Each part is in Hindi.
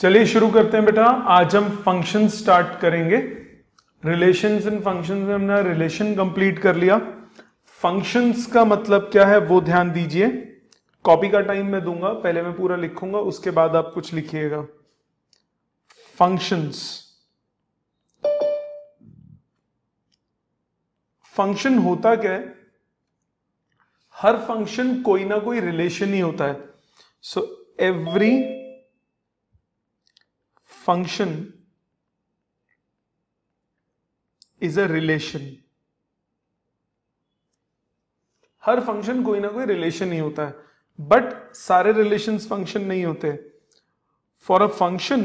चलिए शुरू करते हैं बेटा आज हम फंक्शन स्टार्ट करेंगे रिलेशंस एंड फंक्शंस में हमने रिलेशन कंप्लीट कर लिया फंक्शंस का मतलब क्या है वो ध्यान दीजिए कॉपी का टाइम मैं दूंगा पहले मैं पूरा लिखूंगा उसके बाद आप कुछ लिखिएगा फंक्शंस फंक्शन होता क्या है हर फंक्शन कोई ना कोई रिलेशन ही होता है so every function is a relation हर फंक्शन कोई ना कोई रिलेशन ही होता है बट सारे रिलेशन फंक्शन नहीं होते for a function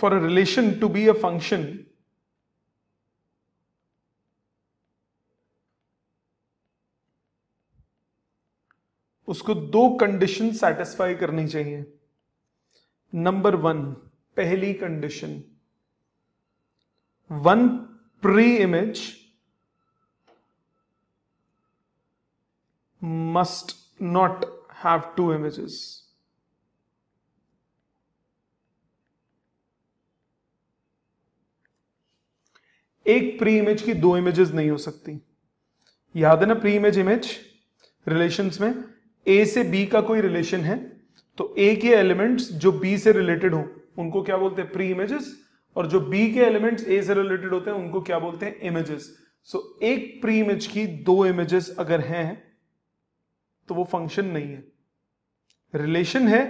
for a relation to be a function उसको दो कंडीशन सेटिस्फाई करनी चाहिए नंबर वन पहली condition one pre image must not have two images एक प्री इमेज की दो इमेजेस नहीं हो सकती याद है ना प्री इमेज इमेज रिलेशन में ए से बी का कोई रिलेशन है तो ए के एलिमेंट्स जो बी से रिलेटेड हो उनको क्या बोलते हैं प्री इमेजेस और जो बी के एलिमेंट्स ए से रिलेटेड होते हैं उनको क्या बोलते हैं इमेजेस सो so, एक प्री इमेज की दो इमेजेस अगर हैं तो वो फंक्शन नहीं है रिलेशन है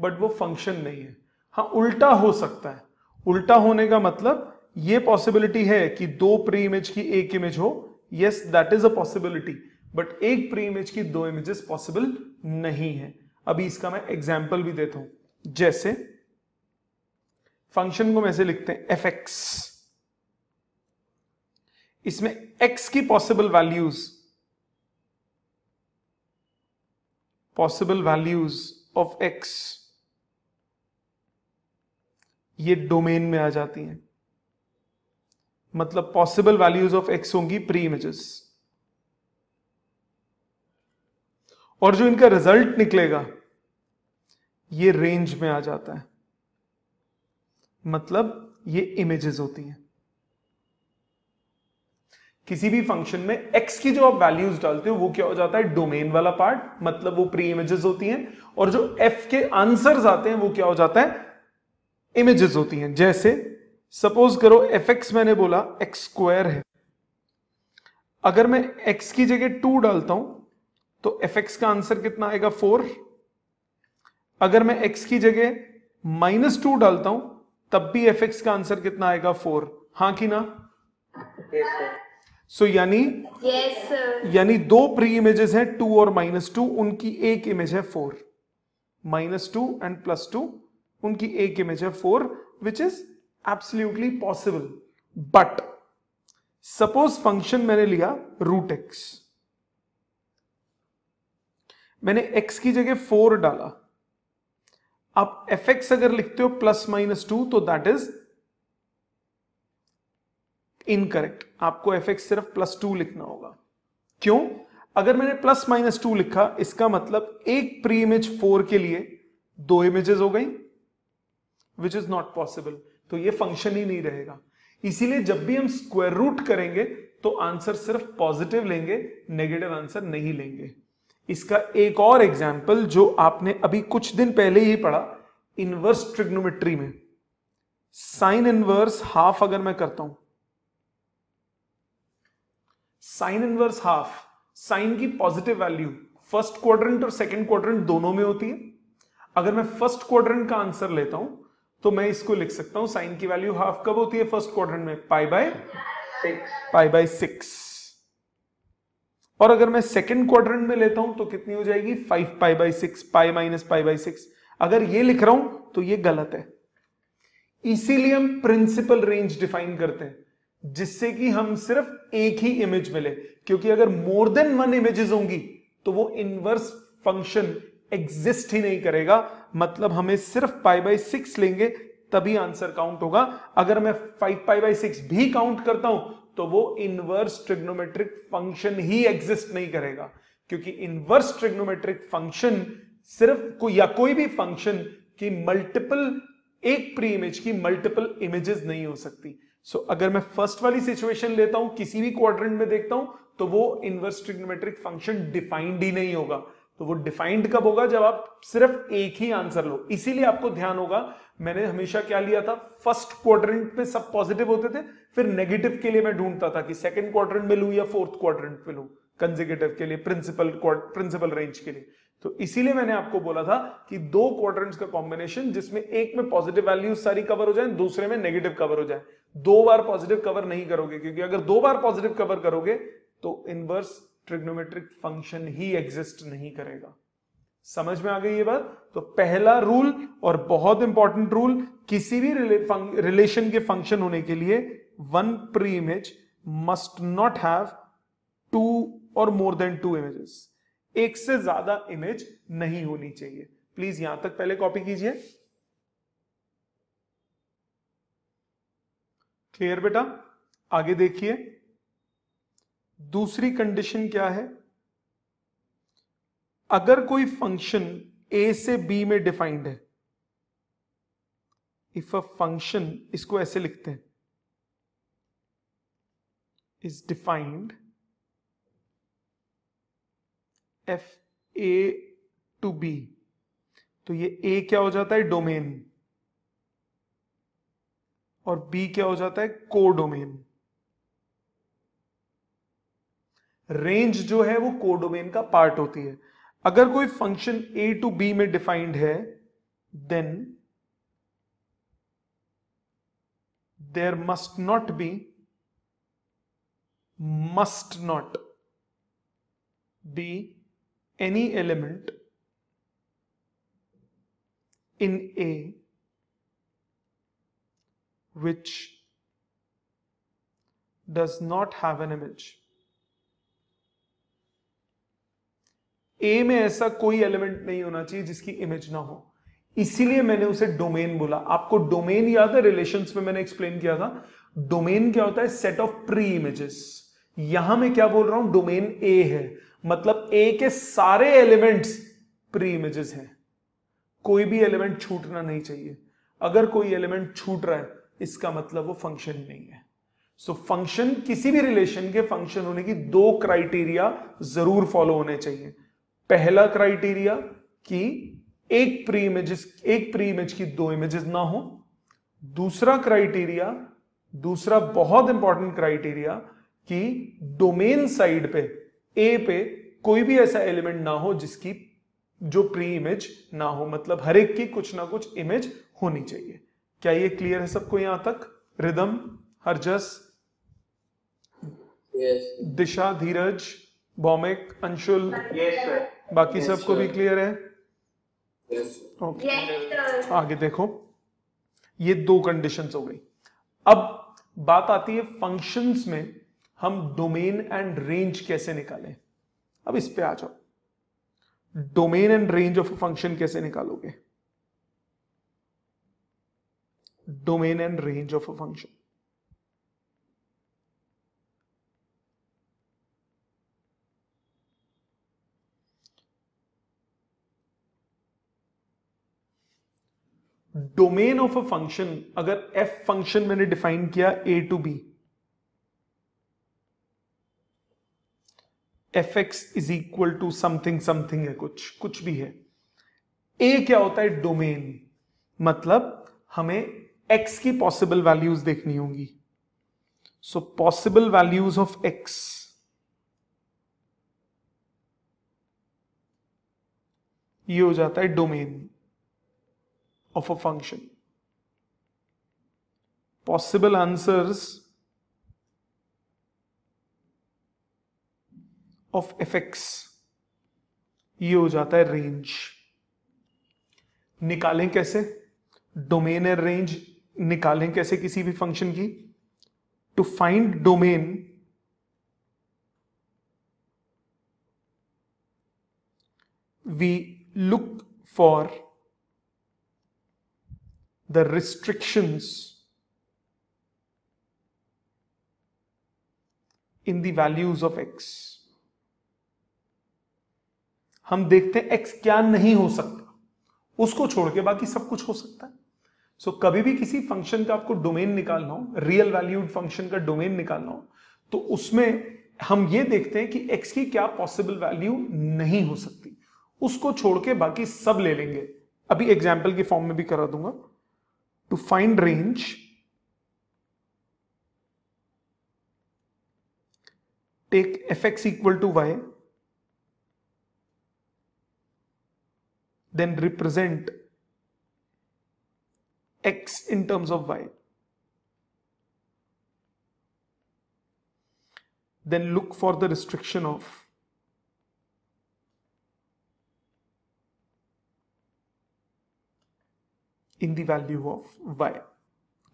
बट वो फंक्शन नहीं है हाँ उल्टा हो सकता है उल्टा होने का मतलब ये पॉसिबिलिटी है कि दो प्री इमेज की एक इमेज हो yes that is a possibility but एक प्री इमेज की दो इमेजेस पॉसिबल नहीं है अभी इसका मैं एग्जाम्पल भी देता हूं जैसे फंक्शन को हम लिखते हैं एफ एक्स इसमें एक्स की possible values possible values of x ये डोमेन में आ जाती हैं मतलब पॉसिबल वैल्यूज ऑफ एक्स होंगी प्री इमेजेस और जो इनका रिजल्ट निकलेगा ये रेंज में आ जाता है मतलब ये इमेजेस होती हैं किसी भी फंक्शन में x की जो आप वैल्यूज डालते हो वो क्या हो जाता है डोमेन वाला पार्ट मतलब वो प्री इमेजेस होती हैं और जो f के आंसर्स आते हैं वो क्या हो जाता है इमेजेस होती हैं जैसे सपोज करो एफ एक्स मैंने बोला एक्स स्क्वायर है अगर मैं एक्स की जगह टू डालता हूं तो एफ एक्स का आंसर कितना आएगा फोर अगर मैं x की जगह माइनस टू डालता हूं तब भी एफ एक्स का आंसर कितना आएगा फोर हाँ कि ना सो यानी यानी दो प्री इमेजेस हैं टू और माइनस टू उनकी एक इमेज है four minus two and plus two उनकी एक इमेज है four which is absolutely possible but suppose function मैंने लिया रूट एक्स मैंने एक्स की जगह फोर डाला आप एफ एक्स अगर लिखते हो प्लस माइनस टू तो दैट इज इनकरेक्ट आपको एफ एक्स सिर्फ प्लस टू लिखना होगा क्यों अगर मैंने प्लस माइनस टू लिखा इसका मतलब एक प्री इमेज फोर के लिए दो इमेजेस हो गई विच इज नॉट पॉसिबल तो ये फंक्शन ही नहीं रहेगा इसीलिए जब भी हम स्क्वायर रूट करेंगे तो आंसर सिर्फ पॉजिटिव लेंगे नेगेटिव आंसर नहीं लेंगे इसका एक और एग्जाम्पल जो आपने अभी कुछ दिन पहले ही पढ़ा इनवर्स ट्रिग्नोमेट्री में साइन इनवर्स हाफ अगर मैं करता हूं साइन इनवर्स हाफ साइन की पॉजिटिव वैल्यू फर्स्ट क्वाड्रेंट और सेकंड क्वाड्रेंट दोनों में होती है अगर मैं फर्स्ट क्वाड्रेंट का आंसर लेता हूं तो मैं इसको लिख सकता हूं साइन की वैल्यू हाफ कब होती है फर्स्ट क्वाड्रेंट में pi by pi by six और अगर मैं सेकेंड क्वार्टर में लेता हूं तो कितनी हो जाएगी five pi by six pi minus pi by six अगर ये लिख रहा हूं तो ये गलत है इसीलिए हम प्रिंसिपल रेंज डिफाइन करते हैं जिससे कि हम सिर्फ एक ही इमेज मिले क्योंकि अगर मोर देन वन इमेजेस होंगी तो वो इनवर्स फंक्शन एग्जिस्ट ही नहीं करेगा मतलब हमें सिर्फ पाई बाई सिक्स लेंगे तभी आंसर काउंट होगा अगर मैं फाइव पाई बाई सिक्स भी काउंट करता हूं तो वो इनवर्स ट्रिग्नोमेट्रिक फंक्शन ही एग्जिस्ट नहीं करेगा क्योंकि इनवर्स ट्रिग्नोमेट्रिक फंक्शन सिर्फ को या कोई भी फंक्शन की मल्टीपल एक प्री इमेज की मल्टीपल इमेजेस नहीं हो सकती सो so, अगर मैं फर्स्ट वाली सिचुएशन लेता हूं किसी भी क्वाड्रेंट में देखता हूं तो वो इनवर्स ट्रिग्नोमेट्रिक फंक्शन डिफाइंड ही नहीं होगा तो वो डिफाइंड कब होगा जब आप सिर्फ एक ही आंसर लो इसीलिए आपको ध्यान होगा मैंने हमेशा क्या लिया था फर्स्ट क्वाड्रेंट में सब पॉजिटिव होते थे फिर नेगेटिव के लिए मैं ढूंढता था कि सेकंड क्वाड्रेंट में लू या फोर्थ क्वाड्रेंट में लू कंजिकेटिव के लिए प्रिंसिपल प्रिंसिपल रेंज के लिए तो इसीलिए मैंने आपको बोला था कि दो क्वाड्रेंट्स का कॉम्बिनेशन जिसमें एक में पॉजिटिव वैल्यू सारी कवर हो जाए दूसरे में नेगेटिव कवर हो जाए दो बार पॉजिटिव कवर नहीं करोगे क्योंकि अगर दो बार पॉजिटिव कवर करोगे तो इनवर्स ट्रिग्नोमेट्रिक फंक्शन ही एग्जिस्ट नहीं करेगा समझ में आ गई ये बात तो पहला रूल और बहुत इंपॉर्टेंट रूल किसी भी रिलेशन के फंक्शन होने के लिए one pre image must not have two और मोर देन टू इमेजेस एक से ज्यादा इमेज नहीं होनी चाहिए प्लीज यहां तक पहले कॉपी कीजिए क्लियर बेटा आगे देखिए दूसरी कंडीशन क्या है अगर कोई फंक्शन ए से बी में डिफाइंड है इफ अ फंक्शन इसको ऐसे लिखते हैं is defined f A to B तो ये ए क्या हो जाता है डोमेन और बी क्या हो जाता है को डोमेन रेंज जो है वो कोडोमेन का पार्ट होती है अगर कोई फंक्शन ए टू बी में डिफाइंड है then there must not be must not be any element in A which does not have an image A में ऐसा कोई एलिमेंट नहीं होना चाहिए जिसकी इमेज ना हो इसीलिए मैंने उसे डोमेन बोला आपको डोमेन याद है रिलेशन में मैंने एक्सप्लेन किया था डोमेन क्या होता है सेट ऑफ प्री इमेजेस यहां मैं क्या बोल रहा हूं डोमेन ए है मतलब ए के सारे एलिमेंट्स प्री इमेजेस हैं कोई भी एलिमेंट छूटना नहीं चाहिए अगर कोई एलिमेंट छूट रहा है इसका मतलब वो फंक्शन ही नहीं है सो so, फंक्शन किसी भी रिलेशन के फंक्शन होने की दो क्राइटेरिया जरूर फॉलो होने चाहिए पहला क्राइटेरिया कि एक प्री इमेजेस एक प्री इमेज की दो इमेजेस ना हो दूसरा क्राइटेरिया दूसरा बहुत इंपॉर्टेंट क्राइटेरिया कि डोमेन साइड पे ए पे कोई भी ऐसा एलिमेंट ना हो जिसकी जो प्री इमेज ना हो मतलब हर एक की कुछ ना कुछ इमेज होनी चाहिए क्या ये क्लियर है सबको यहां तक Ridham Harjas yes. Disha Dheeraj Bhaumik Anshul yes, sir. बाकी सबको भी क्लियर है ओके आगे देखो ये दो कंडीशन हो गई अब बात आती है फंक्शंस में हम डोमेन एंड रेंज कैसे निकालें अब इस पे आ जाओ domain and range of function कैसे निकालोगे domain and range of function domain of a function अगर एफ फंक्शन मैंने डिफाइन किया A to B f x is equal to something something है कुछ कुछ भी है ए क्या होता है डोमेन मतलब हमें एक्स की पॉसिबल वैल्यूज देखनी होंगी so possible values of x ये हो जाता है domain of a function. Possible answers of f x ये हो जाता है रेंज निकालें कैसे डोमेन एंड रेंज निकालें कैसे किसी भी फंक्शन की to find domain we look for the restrictions in the values of x हम देखते हैं एक्स क्या नहीं हो सकता उसको छोड़ के बाकी सब कुछ हो सकता है सो so, कभी भी किसी फंक्शन का आपको डोमेन निकालना हो रियल वैल्यूड फंक्शन का डोमेन निकालना हो तो उसमें हम ये देखते हैं कि एक्स की क्या पॉसिबल वैल्यू नहीं हो सकती उसको छोड़ के बाकी सब ले लेंगे अभी एग्जाम्पल के फॉर्म में भी करा दूंगा to find range, take fx equal to y, then represent x in terms of y. Then look for the restriction of in the value of y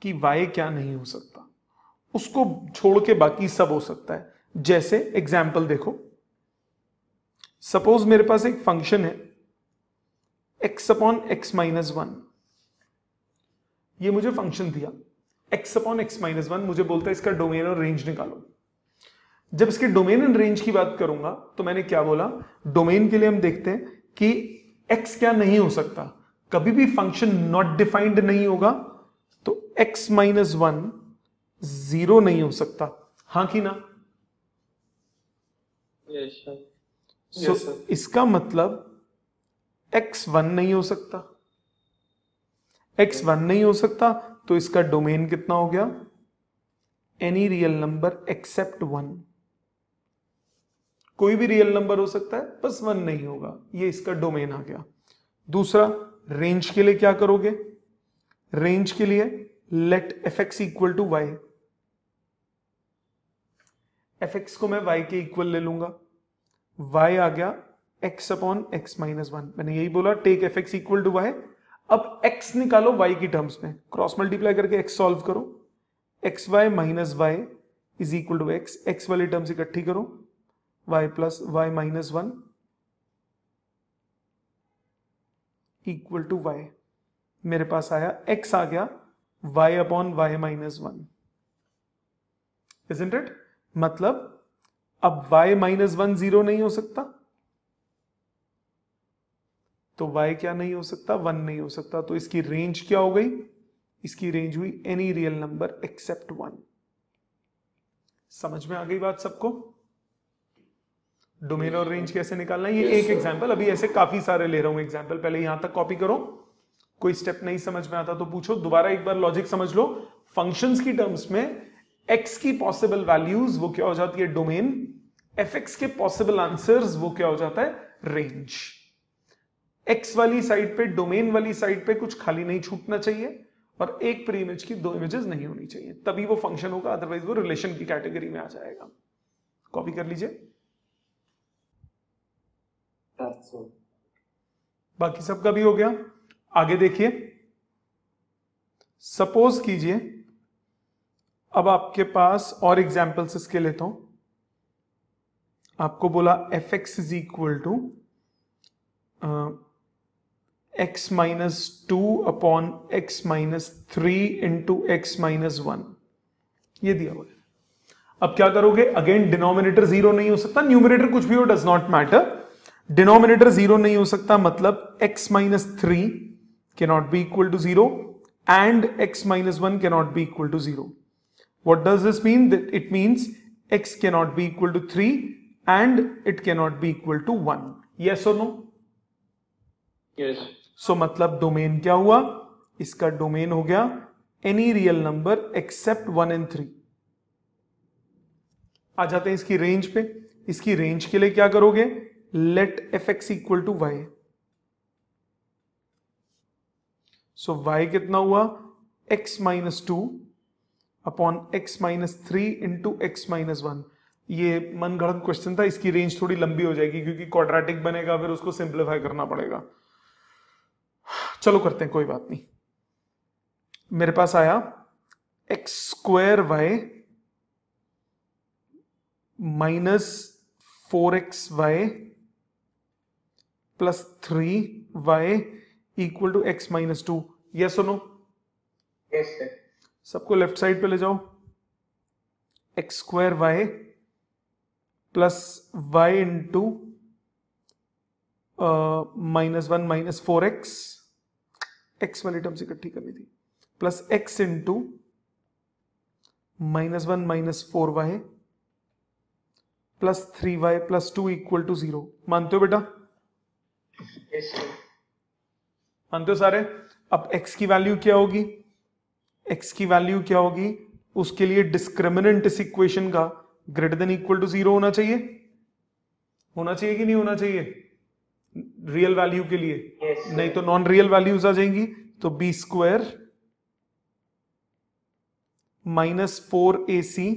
कि वाई क्या नहीं हो सकता उसको छोड़ के बाकी सब हो सकता है जैसे एग्जाम्पल देखो सपोज मेरे पास एक फंक्शन है x upon x minus one ये मुझे फंक्शन दिया x upon x minus one मुझे बोलता है इसका डोमेन और रेंज निकालो जब इसके डोमेन एंड रेंज की बात करूंगा तो मैंने क्या बोला डोमेन के लिए हम देखते हैं कि एक्स क्या नहीं हो सकता कभी भी फंक्शन नॉट डिफाइंड नहीं होगा तो x माइनस वन जीरो नहीं हो सकता हा कि ना yes, sir. yes, sir. इसका मतलब x वन नहीं हो सकता x वन नहीं हो सकता तो इसका डोमेन कितना हो गया any real number except one कोई भी रियल नंबर हो सकता है बस वन नहीं होगा ये इसका डोमेन आ गया दूसरा रेंज के लिए क्या करोगे रेंज के लिए let f x equal to y f x को मैं वाई के इक्वल ले लूंगा वाई आ गया x upon x minus one मैंने यही बोला take f x equal to y अब एक्स निकालो वाई की टर्म्स में क्रॉस मल्टीप्लाई करके एक्स सॉल्व करो x y minus y is equal to x x वाली टर्म्स इकट्ठी करो y plus y minus one equal to y मेरे पास आया एक्स आ गया y upon y minus one is it मतलब अब y माइनस वन जीरो नहीं हो सकता तो y क्या नहीं हो सकता वन नहीं हो सकता तो इसकी रेंज क्या हो गई इसकी रेंज हुई any real number except one समझ में आ गई बात सबको डोमेन और रेंज कैसे निकालना है ये एक एग्जाम्पल अभी ऐसे काफी सारे ले रहा हूं एग्जाम्पल पहले यहां तक कॉपी करो कोई स्टेप नहीं समझ में आता तो पूछो दोबारा एक बार लॉजिक समझ लो फंक्शन की टर्म्स में एक्स की पॉसिबल वैल्यूज वो क्या हो जाती है डोमेन एफ एक्स के पॉसिबल आंसर वो क्या हो जाता है रेंज एक्स वाली साइड पे डोमेन वाली साइड पे कुछ खाली नहीं छूटना चाहिए और एक प्री इमेज की दो इमेजेस नहीं होनी चाहिए तभी वो फंक्शन होगा अदरवाइज वो रिलेशन की कैटेगरी में आ जाएगा कॉपी कर लीजिए that's all. बाकी सबका भी हो गया आगे देखिए सपोज कीजिए अब आपके पास और एग्जाम्पल्स इसके लेता हूं आपको बोला f x is equal to x minus two upon x minus three into x minus one ये दिया हुआ है अब क्या करोगे अगेन डिनोमिनेटर जीरो नहीं हो सकता न्यूमिनेटर कुछ भी हो does not matter denominator zero नहीं हो सकता मतलब x minus three can not be equal to zero and x minus one can not be equal to zero what does this mean it means x be equal to three and it can not be equal to one yes और नो यस सो मतलब डोमेन क्या हुआ इसका डोमेन हो गया any real number except one and three आ जाते हैं इसकी रेंज पे इसकी रेंज के लिए क्या करोगे f x equal to y so y कितना हुआ x minus two upon x minus three into x minus one ये मनगढ़ंत क्वेश्चन था इसकी रेंज थोड़ी लंबी हो जाएगी क्योंकि क्वाड्रेटिक बनेगा फिर उसको सिंप्लीफाई करना पड़ेगा चलो करते हैं कोई बात नहीं मेरे पास आया x square y minus four x y plus three y equal to x minus two ये सुनो सबको लेफ्ट साइड पे ले जाओ x square y plus y into minus one minus four x x वाली टर्म से इकट्ठी करनी थी plus x into minus one minus four y plus three y plus two equal to zero मानते हो बेटा मानते हो सारे अब x की वैल्यू क्या होगी x की वैल्यू क्या होगी उसके लिए डिस्क्रिमिनेंट इस इक्वेशन का greater than equal to zero होना चाहिए होना चाहिए कि नहीं होना चाहिए रियल वैल्यू के लिए yes, नहीं तो नॉन रियल वैल्यूज आ जाएंगी तो B square minus four A C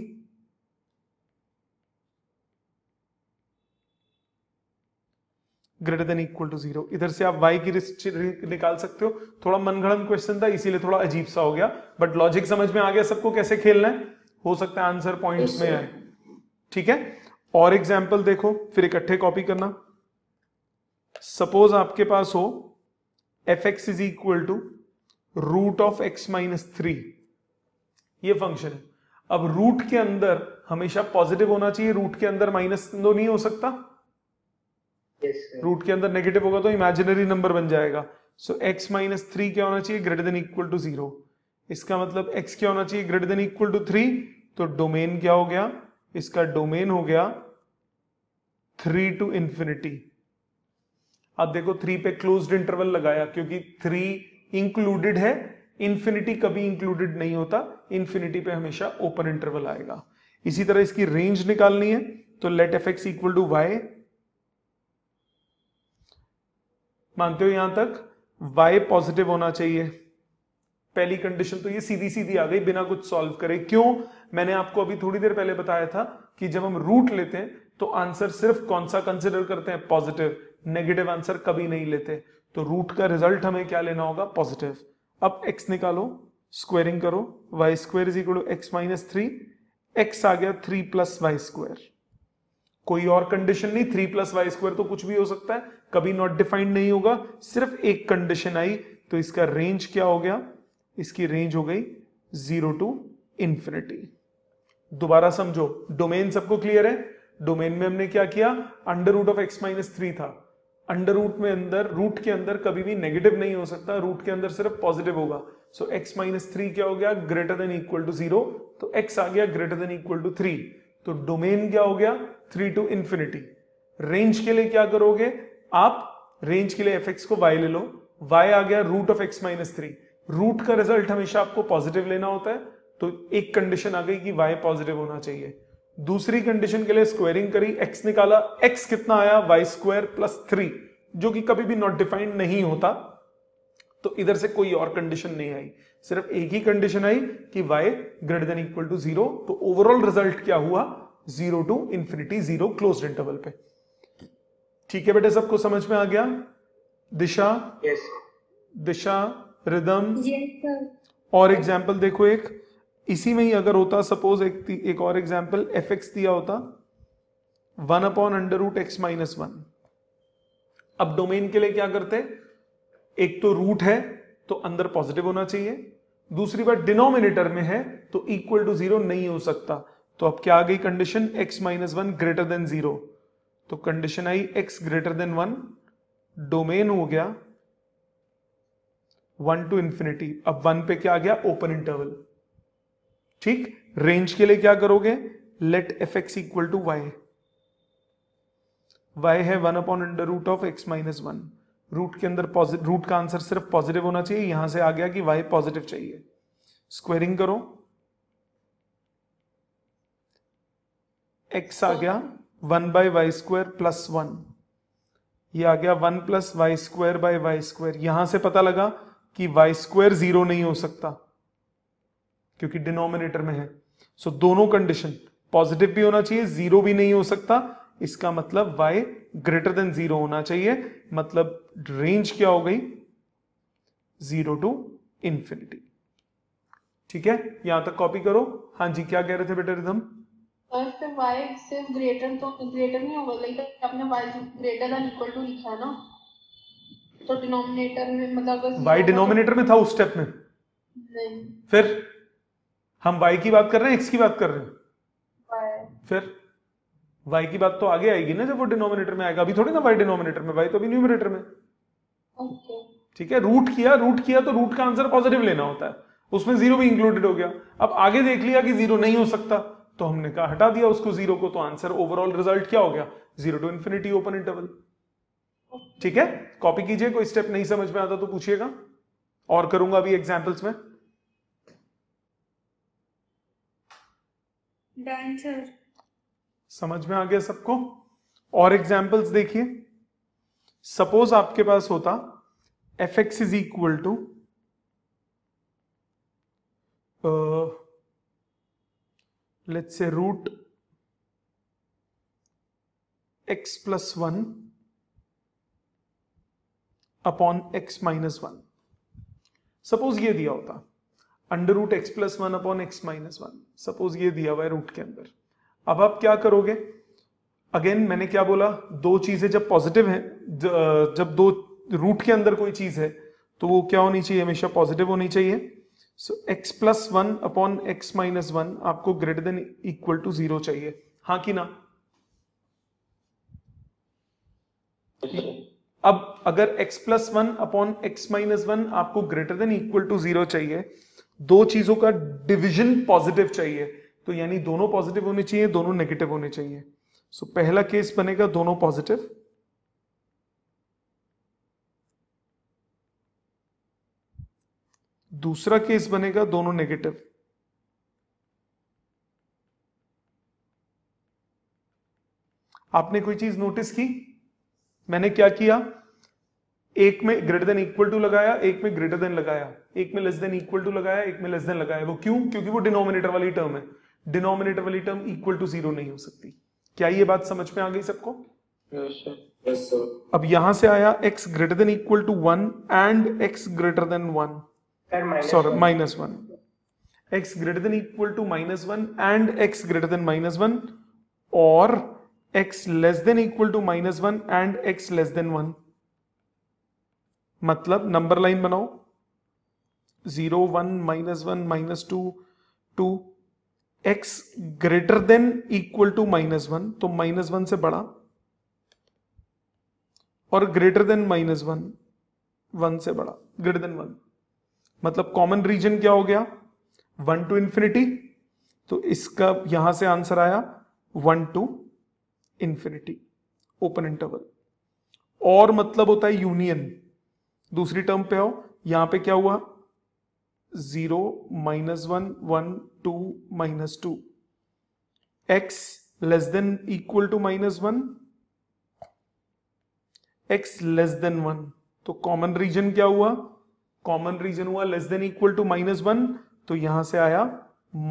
greater than equal to zero इधर से आप y की रिस्क निकाल सकते हो थोड़ा मनगढ़ंत क्वेश्चन था इसीलिए थोड़ा अजीब सा हो गया बट लॉजिक समझ में आ गया सबको कैसे खेलना है हो सकता है आंसर पॉइंट्स में आए ठीक है और एग्जाम्पल देखो फिर इकट्ठे कॉपी करना सपोज आपके पास हो f x is equal to root of x minus three ये फंक्शन है अब रूट के अंदर हमेशा पॉजिटिव होना चाहिए रूट के अंदर माइनस तो नहीं हो सकता रूट के अंदर नेगेटिव होगा तो इमेजिनरी नंबर बन जाएगा सो एक्स माइनस थ्री क्या होना चाहिए greater than equal to zero इसका मतलब एक्स क्या होना चाहिए greater than equal to three तो डोमेन क्या हो गया इसका डोमेन हो गया थ्री टू इंफिनिटी अब देखो थ्री पे क्लोज इंटरवल लगाया क्योंकि थ्री इंक्लूडेड है इंफिनिटी कभी इंक्लूडेड नहीं होता इंफिनिटी पे हमेशा ओपन इंटरवल आएगा इसी तरह इसकी रेंज निकालनी है तो let f x equal to y मानते हो यहां तक y पॉजिटिव होना चाहिए पहली कंडीशन तो ये सीधी सीधी आ गई बिना कुछ सॉल्व करे क्यों मैंने आपको अभी थोड़ी देर पहले बताया था कि जब हम रूट लेते हैं तो आंसर सिर्फ कौन सा कंसिडर करते हैं पॉजिटिव नेगेटिव आंसर कभी नहीं लेते तो रूट का रिजल्ट हमें क्या लेना होगा पॉजिटिव अब एक्स निकालो स्क्वेरिंग करो y square is equal to x minus three x आ गया थ्री प्लस वाई स्क्वायर कोई और कंडीशन नहीं थ्री प्लस वाई स्क्वायर तो कुछ भी हो सकता है कभी नॉट डिफाइंड नहीं होगा सिर्फ एक कंडीशन आई तो इसका रेंज क्या हो गया इसकी रेंज हो गई जीरो टू इंफिनिटी दोबारा समझो डोमेन सबको क्लियर है डोमेन में हमने क्या किया under root of x minus three था अंडर रूट में अंदर रूट के अंदर कभी भी नेगेटिव नहीं हो सकता रूट के अंदर सिर्फ पॉजिटिव होगा सो एक्स माइनस थ्री क्या हो गया greater than equal to zero तो एक्स आ गया greater than equal to three तो डोमेन क्या हो गया थ्री टू इंफिनिटी रेंज के लिए क्या करोगे आप रेंज के लिए एफ को वाई ले लो वाई आ गया root of x minus three root का रिजल्ट हमेशा आपको पॉजिटिव लेना होता है तो एक कंडीशन आ गई कि वाई पॉजिटिव होना चाहिए दूसरी कंडीशन के लिए स्क्वायरिंग करी एक्स निकाला एक्स कितना आया वाई स्क्वायर प्लस थ्री जो कि कभी भी नॉट डिफाइंड नहीं होता तो इधर से कोई और कंडीशन नहीं आई सिर्फ एक ही कंडीशन आई कि y greater than equal to zero तो ओवरऑल रिजल्ट क्या हुआ zero to infinity zero close interval पे ठीक है बेटे सबको समझ में आ गया दिशा yes. दिशा रिदम yes, और एग्जाम्पल देखो एक इसी में ही अगर होता सपोज एक एक और एग्जाम्पल एफ एक्स दिया होता one upon under root x minus one अब डोमेन के लिए क्या करते एक तो रूट है तो अंदर पॉजिटिव होना चाहिए दूसरी बात डिनोमिनेटर में है तो इक्वल टू जीरो नहीं हो सकता तो अब क्या आ गई condition x minus one greater than zero तो कंडीशन आई x greater than one domain हो गया वन टू इंफिनिटी अब वन पे क्या आ गया ओपन इंटरवल ठीक रेंज के लिए क्या करोगे let f x equal to y y है one upon under root of x minus one root के अंदर रूट का आंसर सिर्फ पॉजिटिव होना चाहिए यहां से आ गया कि वाई पॉजिटिव चाहिए स्क्वेरिंग करो एक्स आ गया one by y square plus one ये आ गया one plus y square by y square यहां से पता लगा कि वाई स्क्वायर जीरो नहीं हो सकता क्योंकि डिनोमिनेटर में है सो so, दोनों कंडीशन पॉजिटिव भी होना चाहिए जीरो भी नहीं हो सकता इसका मतलब वाई ग्रेटर देन जीरो होना चाहिए मतलब रेंज क्या हो गई जीरो टू इंफिनिटी ठीक है यहां तक कॉपी करो हाँ जी क्या कह रहे थे बेटा रिदम y ग्रेटर तो ग्रेटर नहीं होगा लाइक आपने ग्रेटर लिखा ना तो डिनोमिनेटर में मतलब y तो- में था उस स्टेप में नहीं फिर हम y की बात कर रहे हैं x की बात कर रहे हैं फिर y की बात तो आगे आएगी ना जब वो डिनोमिनेटर में आएगा अभी थोड़ी ना y डिनोमिनेटर में y तो अभी न्यूमिनेटर में okay. ठीक है रूट किया रूट किया तो रूट का आंसर पॉजिटिव लेना होता है उसमें जीरो भी इंक्लूडेड हो गया अब आगे देख लिया कि जीरो नहीं हो सकता तो हमने कहा हटा दिया उसको जीरो को तो आंसर ओवरऑल रिजल्ट क्या हो गया zero to infinity open interval ठीक है कॉपी कीजिए कोई स्टेप नहीं समझ में आता तो पूछिएगा और करूंगा अभी एग्जाम्पल्स में डांसर समझ में आ गया सबको और एग्जाम्पल्स देखिए सपोज आपके पास होता f x is equal to let's say root x plus one upon x minus one suppose ये दिया होता under root x plus one upon x minus one suppose ये दिया हुआ है रूट के अंदर अब आप क्या करोगे अगेन मैंने क्या बोला दो चीजें जब पॉजिटिव हैं जब दो रूट के अंदर कोई चीज है तो वो क्या होनी चाहिए हमेशा पॉजिटिव होनी चाहिए so x plus one upon x minus one आपको greater than equal to zero चाहिए हाँ कि ना अब अगर x plus one upon x minus one आपको greater than equal to zero चाहिए दो चीजों का डिविजन पॉजिटिव चाहिए तो यानी दोनों पॉजिटिव होने चाहिए दोनों नेगेटिव होने चाहिए सो so, पहला केस बनेगा दोनों पॉजिटिव दूसरा केस बनेगा दोनों नेगेटिव आपने कोई चीज नोटिस की मैंने क्या किया एक में ग्रेटर देन इक्वल टू लगाया एक में ग्रेटर देन लगाया एक में लेस देन इक्वल टू लगाया एक में लेस देन लगाया वो क्यों क्योंकि वो डिनोमिनेटर वाली टर्म है डिनोमिनेटर वाली टर्म इक्वल टू जीरो नहीं हो सकती क्या ये बात समझ में आ गई सबको yes, sir. अब यहां से आया x greater than equal to one and x greater than one sorry minus one x greater than equal to minus one and x greater than minus one और x less than equal to minus one and x less than one मतलब नंबर लाइन बनाओ zero one minus one minus two two x greater than equal to minus one तो माइनस वन से बड़ा और greater than minus one one से बड़ा ग्रेटर देन वन मतलब कॉमन रीजन क्या हो गया वन टू इंफिनिटी तो इसका यहां से आंसर आया one to infinity open interval और मतलब होता है यूनियन दूसरी टर्म पे आओ यहां पे क्या हुआ zero minus one one two minus two x less than equal to minus one x less than one तो कॉमन रीजन क्या हुआ कॉमन रीजन हुआ less than equal to minus one तो यहां से आया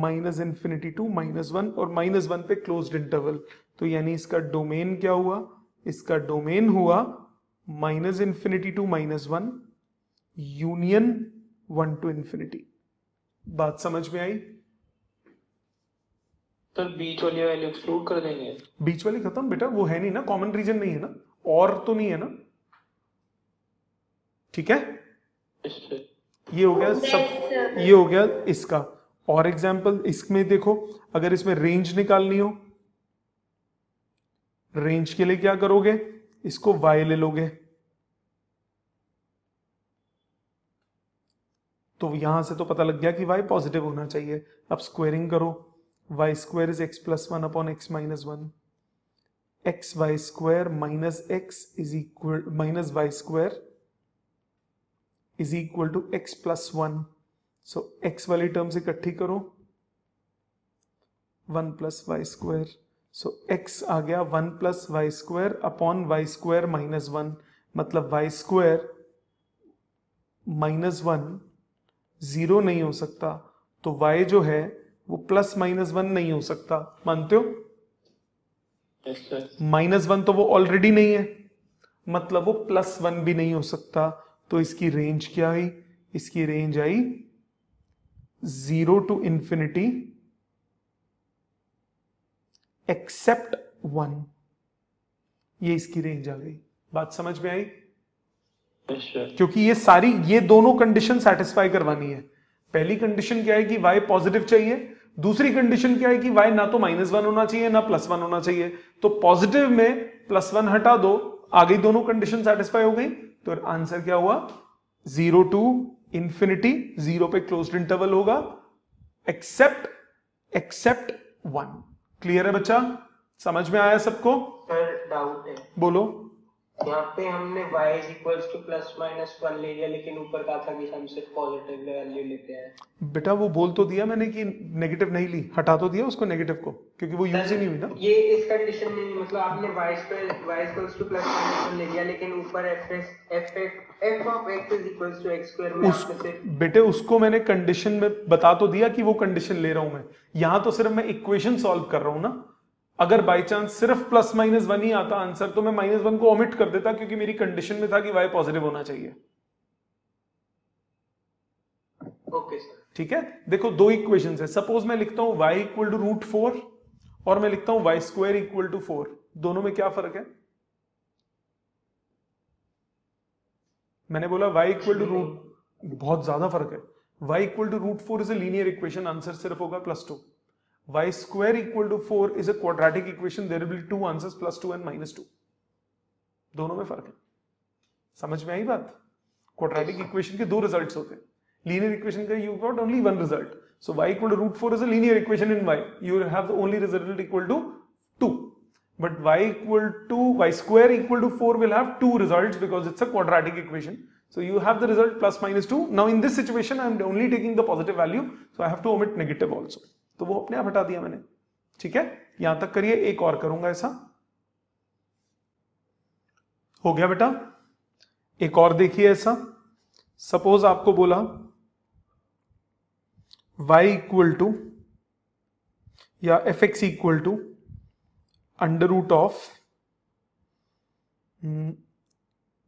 minus infinity to minus one और माइनस वन पे क्लोज इंटरवल तो यानी इसका डोमेन क्या हुआ इसका डोमेन हुआ minus infinity to minus one union one to infinity बात समझ में आई तो बीच वाली वैल्यू एक्सक्लूड कर देंगे बीच वाली खत्म बेटा वो है नहीं ना कॉमन रीजन नहीं है ना और तो नहीं है ना ठीक है ये हो गया oh, सब uh, ये हो गया इसका और एग्जाम्पल इसमें देखो अगर इसमें रेंज निकालनी हो रेंज के लिए क्या करोगे इसको वाई ले लोगे तो यहां से तो पता लग गया कि वाई पॉजिटिव होना चाहिए अब स्क्वेरिंग करो y square is x plus one upon x minus one x y square minus x is equal minus y square is equal to x plus one so x वाली टर्म्स इकट्ठी करो one plus y square so x आ गया one plus y square upon y square minus one मतलब y square minus one zero नहीं हो सकता तो वाई जो है वो प्लस माइनस वन नहीं हो सकता मानते हो माइनस वन तो वो ऑलरेडी नहीं है मतलब वो प्लस वन भी नहीं हो सकता तो इसकी रेंज क्या आई इसकी रेंज आई zero to infinity except one ये इसकी रेंज आ गई बात समझ में आई क्योंकि ये सारी ये दोनों कंडीशन सेटिस्फाई करवानी है पहली कंडीशन क्या है कि वाई पॉजिटिव चाहिए दूसरी कंडीशन क्या है कि वाई ना तो माइनस वन होना चाहिए ना प्लस वन होना चाहिए तो पॉजिटिव में प्लस वन हटा दो आ गई दोनों कंडीशन सेटिस्फाई हो गई तो आंसर क्या हुआ जीरो टू इंफिनिटी जीरो पे क्लोज इंटरवल होगा एक्सेप्ट एक्सेप्ट वन क्लियर है बच्चा समझ में आया सबको डाउट है बोलो यहाँ पे हमने y is equals to plus minus one ले लिया लेकिन ऊपर कहा था कि हम सिर्फ पॉजिटिव वैल्यू लेते हैं बेटा वो बोल तो दिया मैंने कि नेगेटिव नहीं ली हटा तो दिया उसको नेगेटिव को क्योंकि वो यूज ही नहीं हुई ना ये इस कंडीशन में मतलब आपने y is equals to plus minus one ले लिया लेकिन ऊपर f f f is बेटे उसको मैंने कंडीशन में बता तो दिया कि वो कंडीशन ले रहा हूँ मैं यहाँ तो सिर्फ मैं इक्वेशन सॉल्व कर रहा हूँ ना अगर बाई चांस सिर्फ प्लस माइनस वन ही आता आंसर तो मैं माइनस वन को ओमिट कर देता क्योंकि मेरी कंडीशन में था कि वाई पॉजिटिव होना चाहिए सर ठीक है देखो दो इक्वेशन है सपोज मैं लिखता हूं y equal to root four और मैं लिखता हूं y square equal to four दोनों में क्या फर्क है मैंने बोला वाई इक्वल टू रूट बहुत ज्यादा फर्क है y equal to root four is a linear equation answer सिर्फ होगा plus two y square equal to 4 is a quadratic equation. There will be two answers, plus two and minus two दोनों में फर्क है समझ में आई बात क्वाड्रेटिक equation के दो रिजल्ट्स होते हैं लीनियर इक्वेशन का you got only one result so y equal to root 4 is a linear equation in y you have the only result equal to 2 but y equal to y square equal to 4 will have two results because it's a quadratic equation so you have the result plus minus 2 now in this situation i'm only taking the positive value so i have to omit negative also तो वो अपने आप हटा दिया मैंने ठीक है यहां तक करिए एक और करूंगा ऐसा हो गया बेटा एक और देखिए ऐसा सपोज आपको बोला y इक्वल टू या f x equal to under root of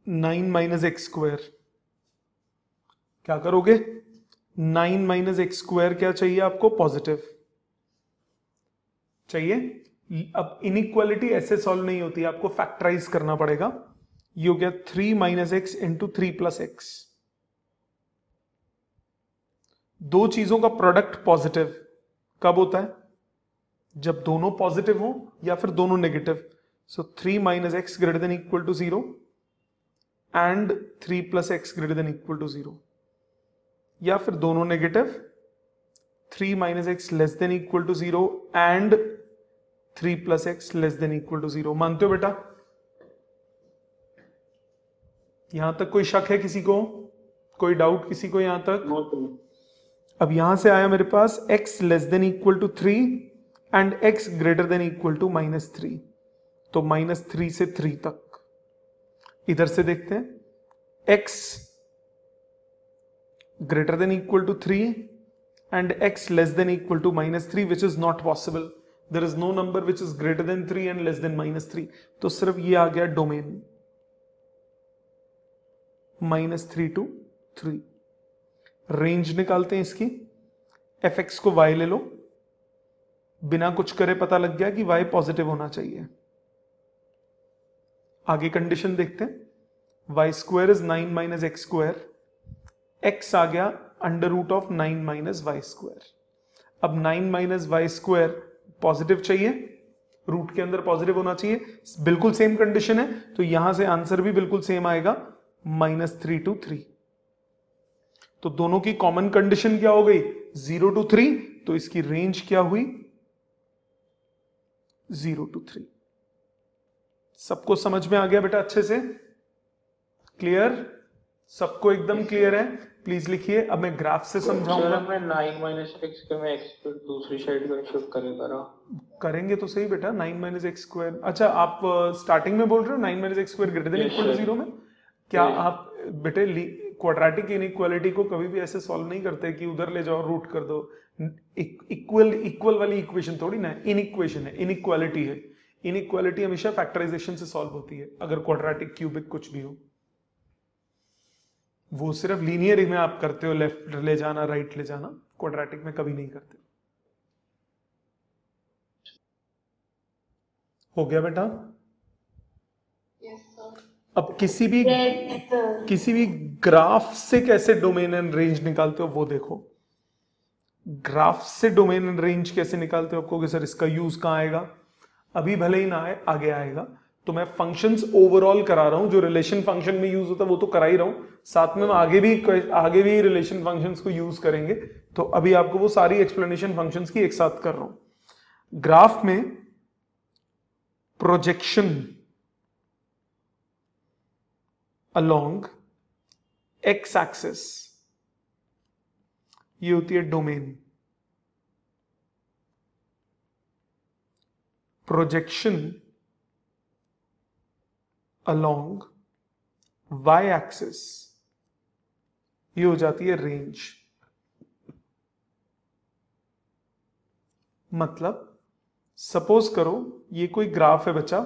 nine minus x square क्या करोगे नाइन माइनस एक्स स्क्वायर क्या चाहिए आपको पॉजिटिव चाहिए अब इनइक्वालिटी ऐसे सॉल्व नहीं होती आपको फैक्टराइज करना पड़ेगा यू हो गया three minus x into three plus x दो चीजों का प्रोडक्ट पॉजिटिव कब होता है जब दोनों पॉजिटिव हो या फिर दोनों negative so three minus x greater than equal to zero and three plus x greater than equal to zero या फिर दोनों negative three minus x less than equal to zero and three plus x less than equal to zero मानते हो बेटा यहां तक कोई शक है किसी को कोई डाउट किसी को यहां तक अब यहां से आया मेरे पास x less than equal to three and x greater than equal to minus three तो माइनस थ्री से थ्री तक इधर से देखते हैं x greater than equal to three and x less than equal to minus three which is not possible there is no number which is greater than three and less than minus three तो सिर्फ ये आ गया domain minus three to three range निकालते हैं इसकी एफ एक्स को वाई ले लो बिना कुछ करे पता लग गया कि वाई पॉजिटिव होना चाहिए आगे कंडीशन देखते हैं y square is nine minus x square x आ गया under root of nine minus y square अब nine minus y square positive चाहिए रूट के अंदर पॉजिटिव होना चाहिए बिल्कुल सेम कंडीशन है तो यहां से आंसर भी बिल्कुल सेम आएगा माइनस थ्री टू थ्री तो दोनों की कॉमन कंडीशन क्या हो गई जीरो टू थ्री तो इसकी रेंज क्या हुई जीरो टू थ्री सबको समझ में आ गया बेटा अच्छे से क्लियर सबको एकदम क्लियर है प्लीज लिखिए अब मैं ग्राफ से समझाऊंगा मैं नाइन माइनस एक्स के मैं एक्स को दूसरी साइड में शिफ्ट करेगा रहा करेंगे तो सही बेटा नाइन माइनस एक्स स्क्वायर अच्छा आप स्टार्टिंग uh, में बोल रहे हो nine minus x square greater than equal zero में क्या आप बेटे क्वाड्रेटिक इनइक्वालिटी को कभी भी ऐसे सॉल्व नहीं करते कि उधर ले जाओ रूट कर दो इक्वल इक्वल वाली इक्वेशन थोड़ी ना इन इक्वेशन है इनइक्वालिटी है इनइक्वालिटी हमेशा फैक्टराइजेशन से सॉल्व होती है अगर क्वाड्रेटिक क्यूबिक कुछ भी हो वो सिर्फ लीनियर में आप करते हो लेफ्ट ले जाना राइट ले जाना क्वाड्रेटिक में कभी नहीं करते हो गया बेटा yes, अब किसी भी yes, किसी भी ग्राफ से कैसे डोमेन एंड रेंज निकालते हो वो देखो ग्राफ से डोमेन एंड रेंज कैसे निकालते हो आपको सर इसका यूज कहाँ आएगा अभी भले ही ना आए आगे आएगा तो मैं फंक्शंस ओवरऑल करा रहा हूं जो रिलेशन फंक्शन में यूज होता है वो तो करा ही रहा हूं साथ में हम आगे भी आगे भी रिलेशन फंक्शंस को यूज करेंगे तो अभी आपको वो सारी एक्सप्लेनेशन फंक्शंस की एक साथ कर रहा हूं ग्राफ में प्रोजेक्शन अलोंग एक्स एक्सेस ये होती है domain projection along y axis ये हो जाती है रेंज मतलब सपोज करो ये कोई ग्राफ है बच्चा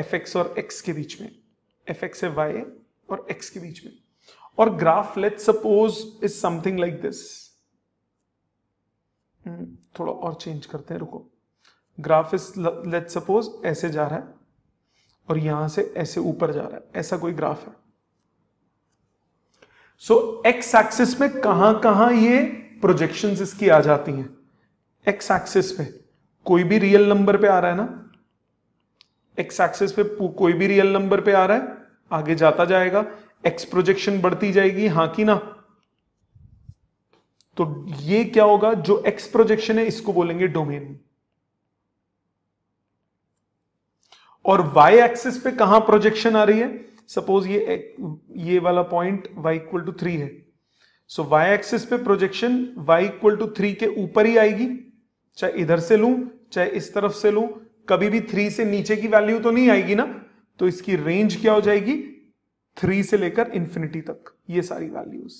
एफ एक्स और एक्स के बीच में एफ एक्स है वाई और एक्स के बीच में और graph let suppose is something like this थोड़ा और चेंज करते हैं रुको ग्राफ इज लेट सपोज ऐसे जा रहा है और यहां से ऐसे ऊपर जा रहा है ऐसा कोई ग्राफ है सो एक्स एक्सिस में कहां कहां ये प्रोजेक्शंस इसकी आ जाती हैं एक्स एक्सिस पे कोई भी रियल नंबर पे आ रहा है ना एक्स एक्सिस पे कोई भी रियल नंबर पे आ रहा है आगे जाता जाएगा एक्स प्रोजेक्शन बढ़ती जाएगी हां की ना तो ये क्या होगा जो एक्स प्रोजेक्शन है इसको बोलेंगे डोमेन और y एक्सिस पे कहा प्रोजेक्शन आ रही है सपोज ये ये वाला point y equal to three है सो so, y एक्सिस पे projection y equal to three के ऊपर ही आएगी चाहे इधर से लू चाहे इस तरफ से लू कभी भी थ्री से नीचे की वैल्यू तो नहीं आएगी ना तो इसकी रेंज क्या हो जाएगी थ्री से लेकर इंफिनिटी तक ये सारी वैल्यूज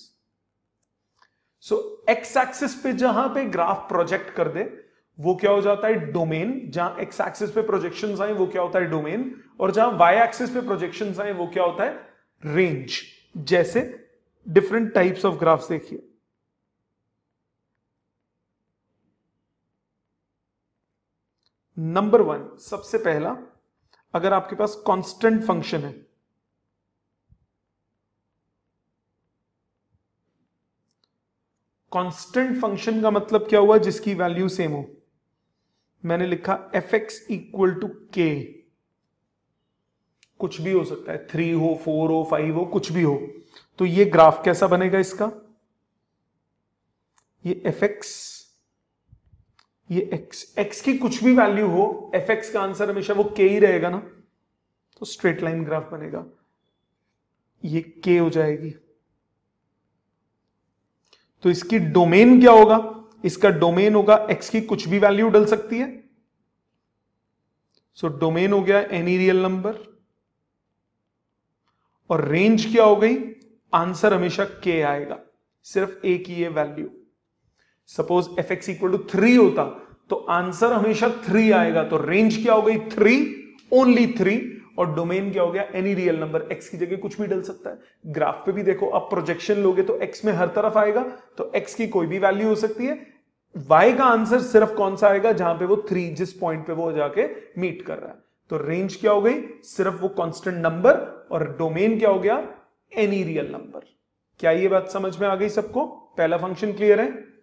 सो एक्स एक्सिस पे जहां पे ग्राफ प्रोजेक्ट कर दे वो क्या हो जाता है डोमेन जहां एक्स एक्सिस पे प्रोजेक्शन आए वो क्या होता है डोमेन और जहां वाई एक्सिस पे प्रोजेक्शन आए वो क्या होता है रेंज जैसे डिफरेंट टाइप्स ऑफ ग्राफ्स देखिए नंबर वन सबसे पहला अगर आपके पास कांस्टेंट फंक्शन है कांस्टेंट फंक्शन का मतलब क्या हुआ जिसकी वैल्यू सेम हो मैंने लिखा एफ एक्स इक्वल टू के कुछ भी हो सकता है थ्री हो फोर हो फाइव हो कुछ भी हो तो ये ग्राफ कैसा बनेगा इसका ये एफ एक्स ये एक्स एक्स की कुछ भी वैल्यू हो एफ एक्स का आंसर हमेशा वो के ही रहेगा ना तो स्ट्रेट लाइन ग्राफ बनेगा ये के हो जाएगी तो इसकी डोमेन क्या होगा इसका डोमेन होगा एक्स की कुछ भी वैल्यू डल सकती है सो so, डोमेन हो गया एनी रियल नंबर और रेंज क्या हो गई आंसर हमेशा के आएगा सिर्फ ए की ये value suppose f x equal to three होता तो आंसर हमेशा थ्री आएगा तो रेंज क्या हो गई थ्री ओनली थ्री और डोमेन क्या हो गया एनी रियल नंबर एक्स की जगह कुछ भी डल सकता है ग्राफ पे भी देखो आप प्रोजेक्शन लोगे तो एक्स में हर तरफ आएगा तो एक्स की कोई भी वैल्यू हो सकती है वाई का आंसर सिर्फ कौन सा आएगा जहां पे वो थ्री जिस पॉइंट पे वो जाके मीट कर रहा है तो रेंज क्या हो गई सिर्फ वो कांस्टेंट नंबर और डोमेन क्या हो गया एनी रियल नंबर क्या ये बात समझ में आ गई सबको पहला फंक्शन क्लियर है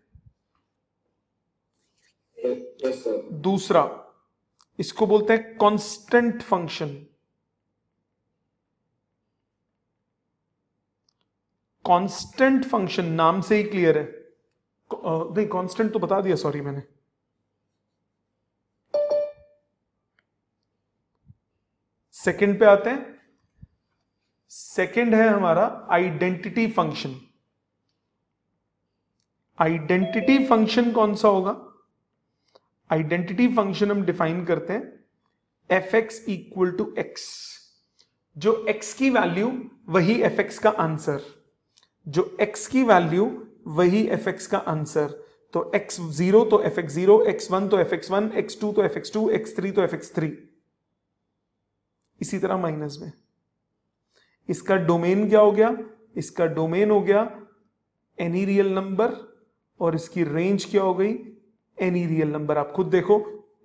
दूसरा इसको बोलते हैं कांस्टेंट फंक्शन कांस्टेंट फंक्शन नाम से ही क्लियर है नहीं कांस्टेंट तो बता दिया सॉरी मैंने सेकंड पे आते हैं सेकंड है हमारा आइडेंटिटी फंक्शन आइडेंटिटी फंक्शन कौन सा होगा आइडेंटिटी फंक्शन हम डिफाइन करते हैं f x equal to x जो एक्स की वैल्यू वही एफ एक्स का आंसर जो एक्स की वैल्यू वही एफ एक्स का आंसर तो एक्स जीरो तो f x zero x one तो f x one x two तो f x two x three तो एफ एक्स थ्री इसी तरह माइनस में इसका डोमेन क्या हो गया इसका डोमेन हो गया एनी रियल नंबर और इसकी रेंज क्या हो गई एनी रियल नंबर आप खुद देखो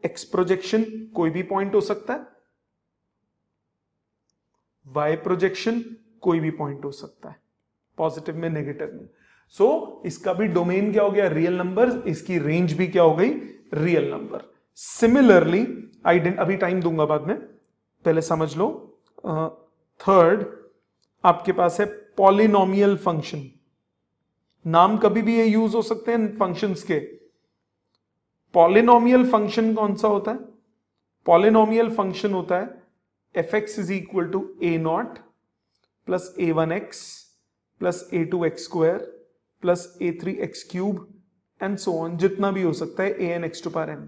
एक्स प्रोजेक्शन कोई भी पॉइंट हो सकता है वाई प्रोजेक्शन कोई भी पॉइंट हो सकता है पॉजिटिव में नेगेटिव में सो so, इसका भी डोमेन क्या हो गया रियल नंबर इसकी रेंज भी क्या हो गई रियल नंबर सिमिलरली आईडेंट अभी टाइम दूंगा बाद में पहले समझ लो थर्ड uh, आपके पास है पॉलिनोमियल फंक्शन नाम कभी भी ये यूज हो सकते हैं फंक्शंस के पॉलिनोमियल फंक्शन कौन सा होता है पॉलिनोमियल फंक्शन होता है f x is equal to a not plus a one x plus a two x square plus a three x cube and so on जितना भी हो सकता है a n x to power n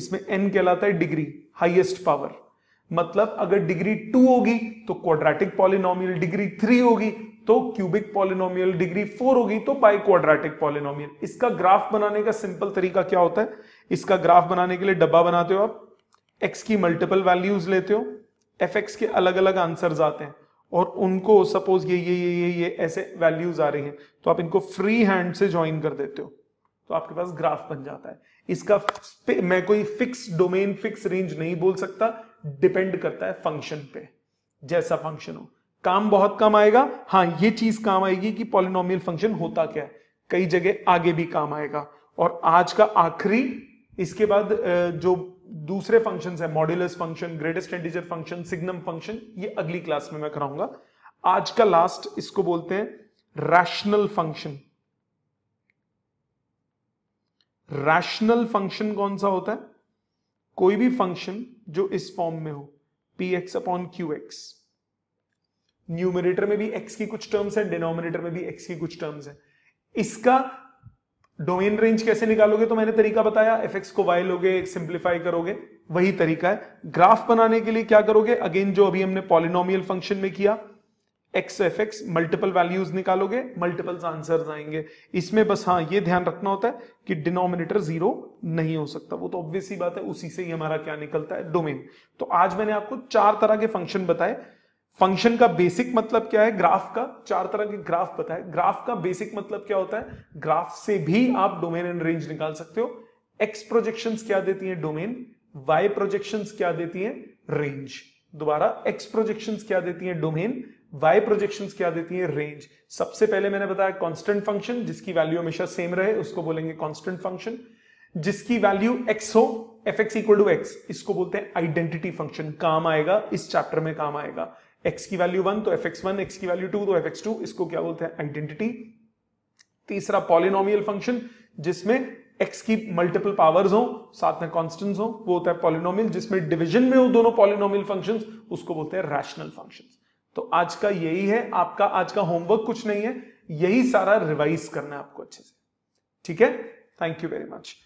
इसमें एन कहलाता है डिग्री हाईएस्ट पावर मतलब अगर डिग्री टू होगी तो क्वाड्रेटिक पॉलिनोमियल डिग्री थ्री होगी तो क्यूबिक पॉलिनोमियल डिग्री फोर होगी तो बाई क्वाड्रेटिक पॉलिनोमियल इसका ग्राफ बनाने का सिंपल तरीका क्या होता है इसका ग्राफ बनाने के लिए डब्बा बनाते हो आप एक्स की मल्टीपल वैल्यूज लेते हो एफ एक्स के अलग अलग आंसर आते हैं और उनको सपोज ये ये ये ये ये ऐसे वैल्यूज आ रही हैं तो आप इनको फ्री हैंड से ज्वाइन कर देते हो तो आपके पास ग्राफ बन जाता है इसका मैं कोई फिक्स डोमेन फिक्स रेंज नहीं बोल सकता डिपेंड करता है फंक्शन पे जैसा फंक्शन हो काम बहुत कम आएगा हाँ ये चीज काम आएगी कि पॉलिनोमियल फंक्शन होता क्या है कई जगह आगे भी काम आएगा और आज का आखिरी इसके बाद जो दूसरे फंक्शन है modulus function greatest integer function signum function ये अगली क्लास में मैं कराऊंगा आज का लास्ट इसको बोलते हैं रैशनल फंक्शन रैशनल फंक्शन कौन सा होता है कोई भी फंक्शन जो इस फॉर्म में हो p x upon q x numerator में भी एक्स की कुछ टर्म्स है डिनोमिनेटर में भी एक्स की कुछ टर्म्स है इसका डोमेन रेंज कैसे निकालोगे तो मैंने तरीका बताया एफ एक्स को वाई लोगे सिंप्लीफाई करोगे वही तरीका है ग्राफ बनाने के लिए क्या करोगे अगेन जो अभी हमने पॉलिनोमियल फंक्शन में किया x f x multiple values निकालोगे मल्टीपल्स आंसर आएंगे इसमें बस हाँ ये ध्यान रखना होता है कि डिनोमिनेटर जीरो नहीं हो सकता वो तो ऑब्वियस ही बात है उसी से ही हमारा क्या निकलता है डोमेन तो आज मैंने आपको चार तरह के फंक्शन बताए फंक्शन का बेसिक मतलब क्या है ग्राफ का चार तरह के ग्राफ पता है ग्राफ का बेसिक मतलब क्या होता है ग्राफ से भी आप डोमेन एंड रेंज निकाल सकते हो एक्स प्रोजेक्शन क्या देती है डोमेन वाई प्रोजेक्शन क्या देती है रेंज दोबारा एक्स प्रोजेक्शन क्या देती है डोमेन y प्रोजेक्शन क्या देती है रेंज सबसे पहले मैंने बताया कॉन्स्टेंट फंक्शन जिसकी वैल्यू हमेशा सेम रहे उसको बोलेंगे कॉन्स्टेंट फंक्शन जिसकी वैल्यू x हो f x equal to x इसको बोलते हैं आइडेंटिटी फंक्शन काम आएगा इस चैप्टर में काम आएगा एक्स की वैल्यू वन तो एफ एक्स वन एक्स की वैल्यू टू तो एफ एक्स टू इसको क्या बोलते हैं आइडेंटिटी तीसरा पॉलिनोमियल फंक्शन जिसमें एक्स की मल्टीपल पावर्स हो साथ में कॉन्स्टेंट हो वो होता है पॉलिनोमियल जिसमें डिविजन में हो दोनों पॉलिनोमियल फंक्शन उसको बोलते हैं रैशनल फंक्शन तो आज का यही है आपका आज का होमवर्क कुछ नहीं है यही सारा रिवाइज करना है आपको अच्छे से ठीक है थैंक यू वेरी मच